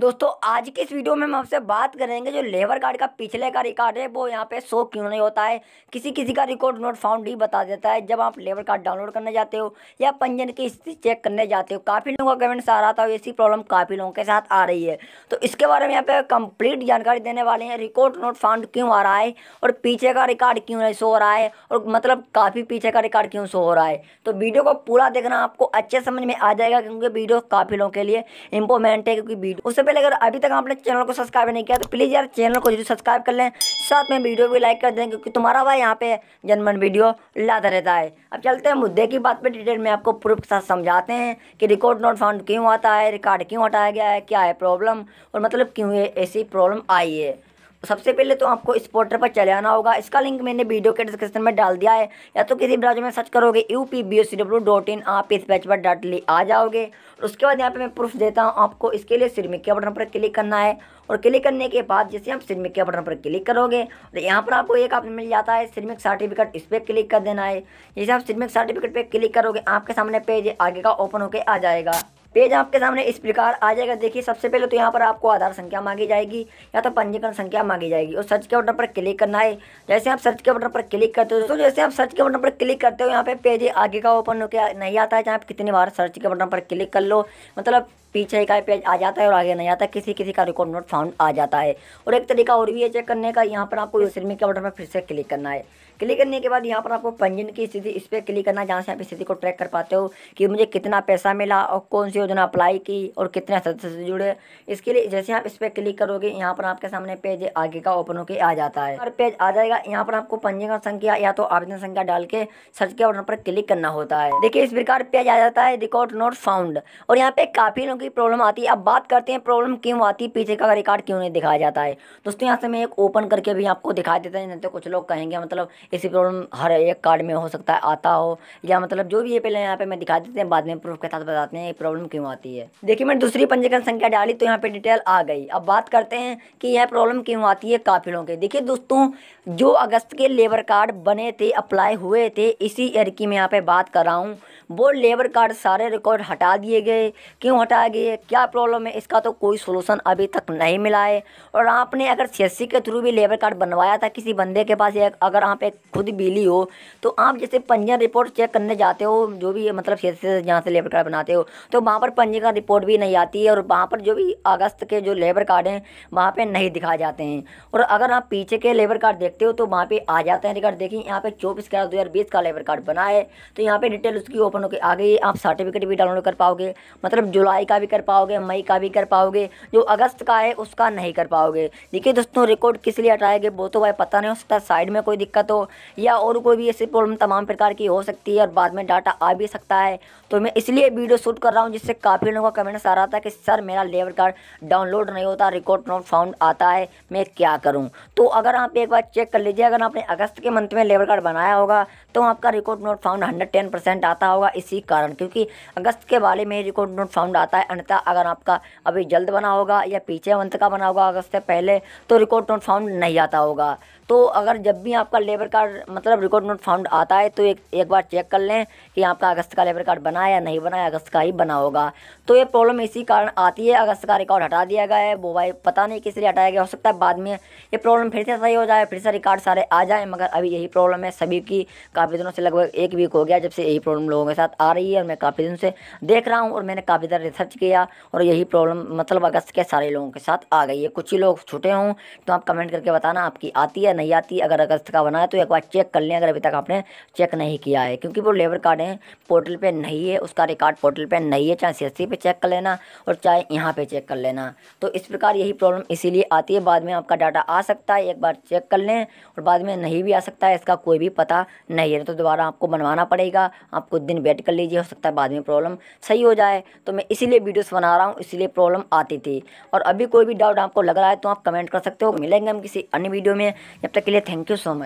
दोस्तों आज की इस वीडियो में हम आपसे बात करेंगे जो लेबर कार्ड का पिछले का रिकॉर्ड है वो यहाँ पे शो क्यों नहीं होता है किसी किसी का रिकॉर्ड नोट फाउंड ही बता देता है जब आप लेबर कार्ड डाउनलोड करने जाते हो या पंजीयन की स्थिति चेक करने जाते हो काफ़ी लोगों का कमेंट्स आ रहा था ऐसी प्रॉब्लम काफ़ी लोगों के साथ आ रही है तो इसके बारे में यहाँ पे कंप्लीट जानकारी देने वाले हैं रिकॉर्ड नोट फाउंड क्यों आ रहा है और पीछे का रिकॉर्ड क्यों नहीं शो हो रहा है और मतलब काफ़ी पीछे का रिकॉर्ड क्यों शो हो रहा है तो वीडियो को पूरा देखना आपको अच्छे समझ में आ जाएगा क्योंकि वीडियो काफ़ी लोगों के लिए इंपॉर्टेंट है क्योंकि वीडियो उससे पहले अगर अभी तक आपने चैनल को सब्सक्राइब नहीं किया तो प्लीज़ यार चैनल को जरूर सब्सक्राइब कर लें साथ में वीडियो भी लाइक कर दें क्योंकि तुम्हारा भाई यहाँ पे जनमन वीडियो लाता रहता है अब चलते हैं मुद्दे की बात पर डिटेल में आपको प्रूफ के साथ समझाते हैं कि रिकॉर्ड नॉट फाउंड क्यों आता है रिकॉर्ड क्यों हटाया गया है क्या है प्रॉब्लम और मतलब क्यों ऐसी प्रॉब्लम आई है सबसे पहले तो आपको इस पोर्टल पर चले आना होगा इसका लिंक मैंने वीडियो के डिस्क्रिप्शन में डाल दिया है या तो किसी ब्राउजर में सर्च करोगे U P B C W dot in आप इस पेज पर ली आ जाओगे और उसके बाद यहाँ पे मैं प्रूफ देता हूँ आपको इसके लिए सिरमिक के बटन पर क्लिक करना है और क्लिक करने के बाद जैसे आप सिरमिक के बटन पर क्लिक करोगे तो यहाँ पर आपको एक आप मिल जाता है सिरमिक सर्टिफिकेट इस पर क्लिक कर देना है जैसे आप सिरमिक सर्टिफिकेट पर क्लिक करोगे आपके सामने पेज आगे का ओपन होकर आ जाएगा पेज आपके सामने इस प्रकार आ जाएगा देखिए सबसे पहले तो यहाँ पर आपको आधार संख्या मांगी जाएगी या तो पंजीकरण संख्या मांगी जाएगी और सर्च के बटन पर क्लिक करना है जैसे आप सर्च के बटन पर क्लिक करते हो तो जैसे आप सर्च के बटन पर क्लिक करते हो यहाँ पे पेज आगे का ओपन होकर नहीं आता है चाहे आप कितनी बार सर्च के बटन पर क्लिक कर लो मतलब पीछे का पेज आ जाता है और आगे नहीं आता किसी किसी का रिकॉर्ड नोट फाउंड आ जाता है और एक तरीका और भी है चेक करने का यहाँ पर आपको यूसरमी के बटन पर फिर से क्लिक करना है क्लिक करने के बाद यहाँ पर आपको पंजीन की स्थिति इस पर क्लिक करना है जहाँ से आप स्थिति को ट्रैक कर पाते हो कि मुझे कितना पैसा मिला और कौन सी योजना अप्लाई की और कितने सदस्य से जुड़े इसके लिए जैसे आप इस पर क्लिक करोगे यहाँ पर आपके सामने पेज आगे का ओपन होकर आ जाता है और पेज आ जाएगा यहाँ पर आपको पंजीकरण संख्या या तो आवेदन संख्या डाल के सर्च के बटन पर क्लिक करना होता है देखिए इस प्रकार पेज आ जाता है रिकॉर्ड नोट फाउंड और यहाँ पे काफ़ी लोगों की प्रॉब्लम आती है अब बात करते हैं प्रॉब्लम क्यों आती है पीछे का रिकॉर्ड क्यों नहीं दिखाया जाता है दोस्तों यहाँ से मैं एक ओपन करके भी आपको दिखा देता है जैसे तो कुछ लोग कहेंगे मतलब इसी प्रॉब्लम हर एक कार्ड में हो सकता है आता हो या मतलब जो भी ये पहले यहाँ पे मैं दिखा देते हैं बाद में प्रूफ के साथ बताते हैं ये प्रॉब्लम क्यों आती है देखिए मैंने दूसरी पंजीकरण संख्या डाली तो यहाँ पे डिटेल आ गई अब बात करते हैं कि यह प्रॉब्लम क्यों आती है काफिलों के देखिए दोस्तों जो अगस्त के लेबर कार्ड बने थे अप्लाई हुए थे इसी ईयर की मैं यहाँ पे बात कर रहा हूँ वो लेबर कार्ड सारे रिकॉर्ड हटा दिए गए क्यों हटाए गए क्या प्रॉब्लम है इसका तो कोई सोलूसन अभी तक नहीं मिला है और आपने अगर सी के थ्रू भी लेबर कार्ड बनवाया था किसी बंदे के पास अगर आप एक खुद बिली हो तो आप जैसे पंजीयन रिपोर्ट चेक करने जाते हो जो भी मतलब सी से जहाँ से लेबर कार्ड बनाते हो तो वहाँ पर पंजीकरण रिपोर्ट भी नहीं आती है और वहाँ पर जो भी अगस्त के जो लेबर कार्ड हैं वहाँ पर नहीं दिखाए जाते हैं और अगर आप पीछे के लेबर कार्ड देखते हो तो वहाँ पर आ जाते हैं रिकॉर्ड देखिए यहाँ पे चौबीस ग्यारह दो का लेबर कार्ड बना है तो यहाँ पर डिटेल उसकी ओपन होकर आ गई आप सर्टिफिकेट भी डाउनलोड कर पाओगे मतलब जुलाई का भी कर पाओगे मई का भी कर पाओगे जो अगस्त का है उसका नहीं कर पाओगे देखिए दोस्तों रिकॉर्ड किस लिए हटाए गए वो तो भाई पता नहीं हो सकता साइड में कोई दिक्कत हो या और कोई भी ऐसी प्रॉब्लम तमाम प्रकार की हो सकती है और बाद में डाटा आ भी सकता है तो मैं इसलिए वीडियो शूट कर रहा हूँ जिस जिससे काफ़ी लोगों का कमेंट्स आ रहा था कि सर मेरा लेबर कार्ड डाउनलोड नहीं होता रिकॉर्ड नॉट फाउंड आता है मैं क्या करूँ तो अगर आप एक बार चेक कर लीजिए अगर आपने अगस्त के मंथ में लेबर कार्ड बनाया होगा तो आपका रिकॉर्ड नॉट फाउंड हंड्रेड आता होगा इसी कारण क्योंकि अगस्त के वाले में रिकॉर्ड नोट फाउंड आता है अन्यथा अगर आपका अभी जल्द बना होगा या पीछे मंथ का बना होगा अगस्त से पहले तो रिकॉर्ड नोट फाउंड नहीं आता होगा तो अगर जब भी आपका लेबर कार्ड मतलब रिकॉर्ड नोट फाउंड आता है तो एक एक बार चेक कर लें कि आपका अगस्त का लेबर कार्ड बना या नहीं बना अगस्त का ही बना होगा होगा तो ये प्रॉब्लम इसी कारण आती है अगस्त का रिकॉर्ड हटा दिया गया है वो भाई पता नहीं किस लिए हटाया गया हो सकता है बाद में ये प्रॉब्लम फिर से सही हो जाए फिर से रिकॉर्ड सारे आ जाए मगर अभी यही प्रॉब्लम है सभी की काफ़ी दिनों से लगभग एक वीक हो गया जब से यही प्रॉब्लम लोगों के साथ आ रही है और मैं काफ़ी दिन से देख रहा हूँ और मैंने काफ़ी ज़्यादा रिसर्च किया और यही प्रॉब्लम मतलब अगस्त के सारे लोगों के साथ आ गई है कुछ ही लोग छूटे हों तो आप कमेंट करके बताना आपकी आती है नहीं आती अगर अगस्त का बनाया तो एक बार चेक कर लें अगर अभी तक आपने चेक नहीं किया है क्योंकि वो लेबर कार्ड है पोर्टल पर नहीं है उसका रिकॉर्ड पोर्टल पर नहीं है चाहे सी पे चेक कर लेना और चाहे यहाँ पे चेक कर लेना तो इस प्रकार यही प्रॉब्लम इसीलिए आती है बाद में आपका डाटा आ सकता है एक बार चेक कर लें और बाद में नहीं भी आ सकता है इसका कोई भी पता नहीं है तो दोबारा आपको बनवाना पड़ेगा आप कुछ दिन वेट कर लीजिए हो सकता है बाद में प्रॉब्लम सही हो जाए तो मैं इसीलिए वीडियोस बना रहा हूँ इसीलिए प्रॉब्लम आती थी और अभी कोई भी डाउट आपको लग रहा है तो आप कमेंट कर सकते हो मिलेंगे हम किसी अन्य वीडियो में जब तक के लिए थैंक यू सो मच